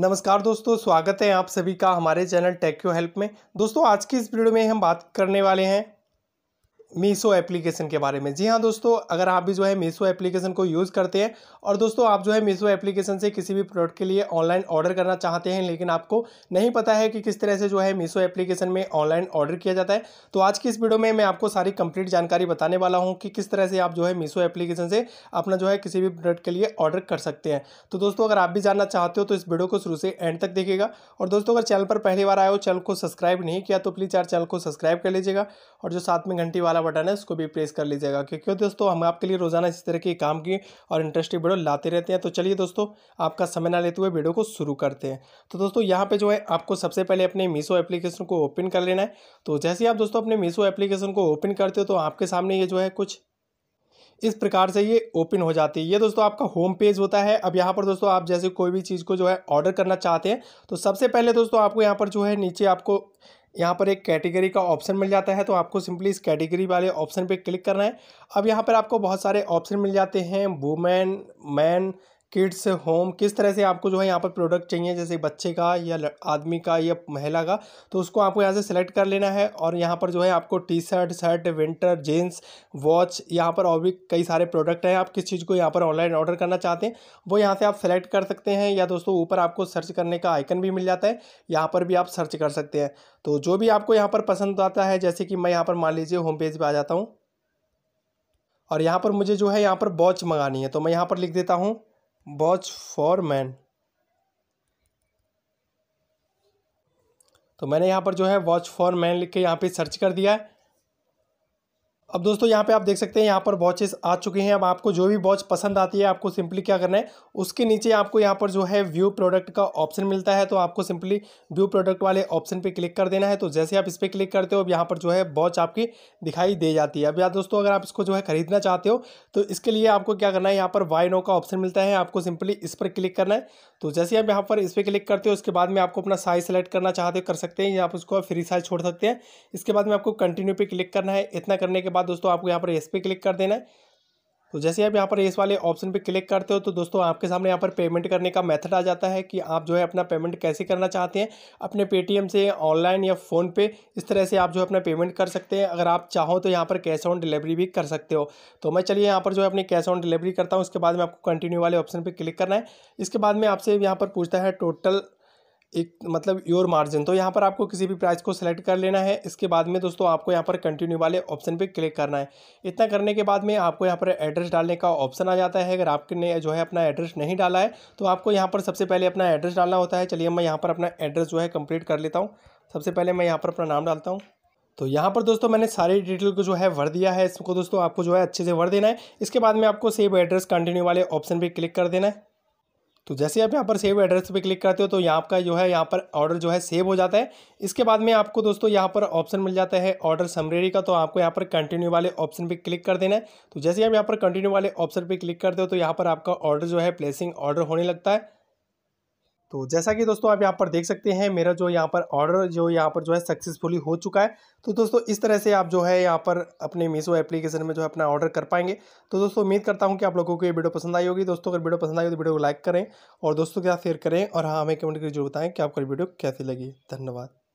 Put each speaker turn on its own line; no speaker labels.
नमस्कार दोस्तों स्वागत है आप सभी का हमारे चैनल टेक्यो हेल्प में दोस्तों आज की इस वीडियो में हम बात करने वाले हैं मीसो एप्लीकेशन के बारे में जी हाँ दोस्तों अगर आप भी जो है मीसो एप्लीकेशन को यूज़ करते हैं और दोस्तों आप जो है मीसो एप्लीकेशन से किसी भी प्रोडक्ट के लिए ऑनलाइन ऑर्डर करना चाहते हैं लेकिन आपको नहीं पता है कि किस तरह से जो है मीसो एप्लीकेशन में ऑनलाइन ऑर्डर किया जाता है तो आज की इस वीडियो में मैं आपको सारी कंप्लीट जानकारी बताने वाला हूँ कि किस तरह से आप जो है मीसो एप्लीकेशन से अपना जो है किसी भी प्रोडक्ट के लिए ऑर्डर कर सकते हैं तो दोस्तों अगर आप भी जानना चाहते हो तो इस वीडियो को शुरू से एंड तक देखिएगा और दोस्तों अगर चैनल पर पहली बार आए हो चैनल को सब्सक्राइब नहीं किया तो प्लीज़ यार चैनल को सब्सक्राइब कर लीजिएगा और जो सात में घंटी वाला वाला बटन है उसको भी प्रेस कर लीजिएगा क्योंकि दोस्तों हम आपके लिए रोजाना इसी तरह के काम की और इंटरेस्टिंग वीडियो लाते रहते हैं तो चलिए दोस्तों आपका समय ना लेते हुए वीडियो को शुरू करते हैं तो दोस्तों यहाँ पर जो है आपको सबसे पहले अपने मीशो एप्लीकेशन को ओपन कर लेना है तो जैसे ही आप दोस्तों अपने मीशो एप्लीकेशन को ओपन करते हो तो आपके सामने ये जो है कुछ इस प्रकार से ये ओपन हो जाती है ये दोस्तों आपका होम पेज होता है अब यहाँ पर दोस्तों आप जैसे कोई भी चीज़ को जो है ऑर्डर करना चाहते हैं तो सबसे पहले दोस्तों आपको यहाँ पर जो है नीचे आपको यहाँ पर एक कैटेगरी का ऑप्शन मिल जाता है तो आपको सिंपली इस कैटेगरी वाले ऑप्शन पे क्लिक करना है अब यहाँ पर आपको बहुत सारे ऑप्शन मिल जाते हैं वुमेन मैन किड्स होम किस तरह से आपको जो है यहाँ पर प्रोडक्ट चाहिए जैसे बच्चे का या आदमी का या महिला का तो उसको आपको यहाँ से सेलेक्ट कर लेना है और यहाँ पर जो है आपको T shirt shirt winter jeans watch यहाँ पर और भी कई सारे प्रोडक्ट हैं आप किस चीज़ को यहाँ पर ऑनलाइन ऑर्डर करना चाहते हैं वो यहाँ से आप सेलेक्ट कर सकते हैं या दोस्तों ऊपर आपको सर्च करने का आइकन भी मिल जाता है यहाँ पर भी आप सर्च कर सकते हैं तो जो भी आपको यहाँ पर पसंद आता है जैसे कि मैं यहाँ पर मान लीजिए होम पेज पर आ जाता हूँ और यहाँ पर मुझे जो है यहाँ पर वॉच मंगानी है तो मैं यहाँ पर लिख देता हूँ वॉच फॉर मैन तो मैंने यहाँ पर जो है वॉच फॉर मैन लिख के यहाँ पे सर्च कर दिया है अब दोस्तों यहाँ पे आप देख सकते हैं यहाँ पर वॉचेस आ चुके हैं अब आपको जो भी वॉच पसंद आती है आपको सिंपली क्या करना है उसके नीचे आपको यहाँ पर जो है व्यू प्रोडक्ट का ऑप्शन मिलता है तो आपको सिंपली व्यू प्रोडक्ट वाले ऑप्शन पे क्लिक कर देना है तो जैसे आप इस पर क्लिक करते हो अब यहाँ पर जो है वॉच आपकी दिखाई दे जाती है अब यार दोस्तों अगर आप इसको जो है खरीदना चाहते हो तो इसके लिए आपको क्या करना है यहाँ पर वाई नो का ऑप्शन मिलता है आपको सिंपली इस पर क्लिक करना है तो जैसे आप यहाँ पर इस पर क्लिक करते हो उसके बाद में आपको अपना साइज सेलेक्ट करना चाहते हो कर सकते हैं या आप उसको फ्री साइज छोड़ सकते हैं इसके बाद में आपको कंटिन्यू पे क्लिक करना है इतना करने के बाद बाद दोस्तों आपको यहाँ पर एस पे क्लिक कर देना है तो जैसे आप यहाँ पर एस वाले ऑप्शन पे क्लिक करते हो तो दोस्तों आपके सामने यहाँ पर पेमेंट करने का मेथड आ जाता है कि आप जो है अपना पेमेंट कैसे करना चाहते हैं अपने पेटीएम से ऑनलाइन या फ़ोन पे इस तरह से आप जो है अपना पेमेंट कर सकते हैं अगर आप चाहो तो यहाँ पर कैश ऑन डिलीवरी भी कर सकते हो तो मैं चलिए यहाँ पर जो है अपनी कैश ऑन डिलीवरी करता हूँ उसके बाद में आपको कंटिन्यू वाले ऑप्शन पर क्लिक करना है इसके बाद में आपसे यहाँ पर पूछता है टोटल एक मतलब योर मार्जिन तो यहाँ पर आपको किसी भी प्राइस को सेलेक्ट कर लेना है इसके बाद में दोस्तों आपको यहाँ पर कंटिन्यू वाले ऑप्शन पे क्लिक करना है इतना करने के बाद में आपको यहाँ पर एड्रेस डालने का ऑप्शन आ जाता है अगर आपने जो है अपना एड्रेस नहीं डाला है तो आपको यहाँ पर सबसे पहले अपना एड्रेस डालना होता है चलिए मैं यहाँ पर अपना एड्रेस जो है कंप्लीट कर लेता हूँ सबसे पहले मैं यहाँ पर अपना नाम डालता हूँ तो यहाँ पर दोस्तों मैंने सारी डिटेल को जो है भर दिया है इसको दोस्तों आपको जो है अच्छे से भर देना है इसके बाद में आपको सेव एड्रेस कंटिन्यू वाले ऑप्शन पर क्लिक कर देना है तो जैसे आप यहाँ पर सेव एड्रेस पे क्लिक करते हो तो यहाँ आपका जो है यहाँ पर ऑर्डर जो है सेव हो जाता है इसके बाद में आपको दोस्तों यहाँ पर ऑप्शन मिल जाता है ऑर्डर समरेरी का तो आपको यहाँ पर कंटिन्यू वाले ऑप्शन पे क्लिक कर देना है तो जैसे आप यहाँ पर कंटिन्यू वाले ऑप्शन पे क्लिक करते हो तो यहाँ पर आपका ऑर्डर जो है प्लेसिंग ऑर्डर होने लगता है तो जैसा कि दोस्तों आप यहाँ पर देख सकते हैं मेरा जो यहाँ पर ऑर्डर जो यहाँ पर जो है सक्सेसफुली हो चुका है तो दोस्तों इस तरह से आप जो है यहाँ पर अपने मीसो एप्लीकेशन में जो है अपना ऑर्डर कर पाएंगे तो दोस्तों उम्मीद करता हूँ कि आप लोगों को ये वीडियो पसंद आई होगी दोस्तों अगर वीडियो पसंद आई तो वीडियो को लाइक करें और दोस्तों के साथ शेयर करें और हाँ हमें कमेंट करके जरूर बताएँ कि आपको वीडियो कैसी लगी धन्यवाद